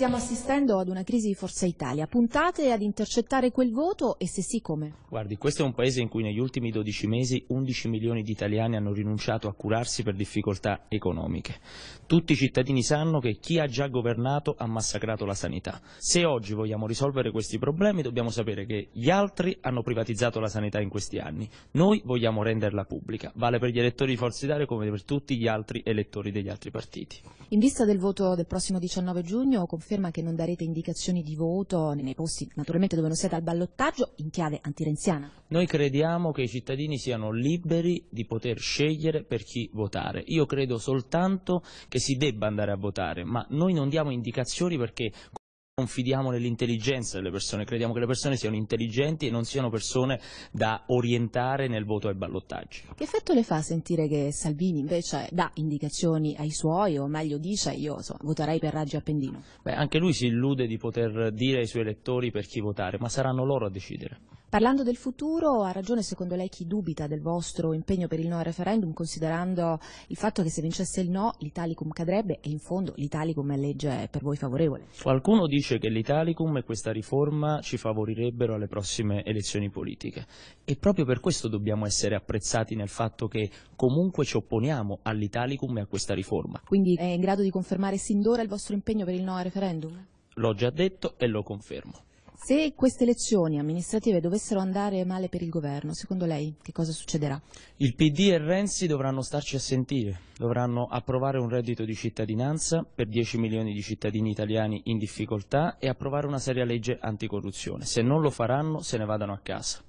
Stiamo assistendo ad una crisi di Forza Italia. Puntate ad intercettare quel voto e se sì come? Guardi, questo è un paese in cui negli ultimi 12 mesi 11 milioni di italiani hanno rinunciato a curarsi per difficoltà economiche. Tutti i cittadini sanno che chi ha già governato ha massacrato la sanità. Se oggi vogliamo risolvere questi problemi dobbiamo sapere che gli altri hanno privatizzato la sanità in questi anni. Noi vogliamo renderla pubblica. Vale per gli elettori di Forza Italia come per tutti gli altri elettori degli altri partiti. In vista del voto del prossimo 19 giugno, afferma che non darete indicazioni di voto nei posti naturalmente dove non siete al ballottaggio in chiave antirenziana. Noi crediamo che i cittadini siano liberi di poter scegliere per chi votare. Io credo soltanto che si debba andare a votare, ma noi non diamo indicazioni perché confidiamo nell'intelligenza delle persone, crediamo che le persone siano intelligenti e non siano persone da orientare nel voto ai ballottaggi. Che effetto le fa sentire che Salvini invece dà indicazioni ai suoi, o meglio dice io so, voterei per Raggio Appendino? Beh, anche lui si illude di poter dire ai suoi elettori per chi votare, ma saranno loro a decidere. Parlando del futuro, ha ragione secondo lei chi dubita del vostro impegno per il no al referendum, considerando il fatto che se vincesse il no l'Italicum cadrebbe e in fondo l'Italicum è legge per voi favorevole? Qualcuno dice che l'Italicum e questa riforma ci favorirebbero alle prossime elezioni politiche e proprio per questo dobbiamo essere apprezzati nel fatto che comunque ci opponiamo all'Italicum e a questa riforma. Quindi è in grado di confermare sin d'ora il vostro impegno per il no al referendum? L'ho già detto e lo confermo. Se queste elezioni amministrative dovessero andare male per il governo, secondo lei che cosa succederà? Il PD e Renzi dovranno starci a sentire, dovranno approvare un reddito di cittadinanza per 10 milioni di cittadini italiani in difficoltà e approvare una seria legge anticorruzione. Se non lo faranno se ne vadano a casa.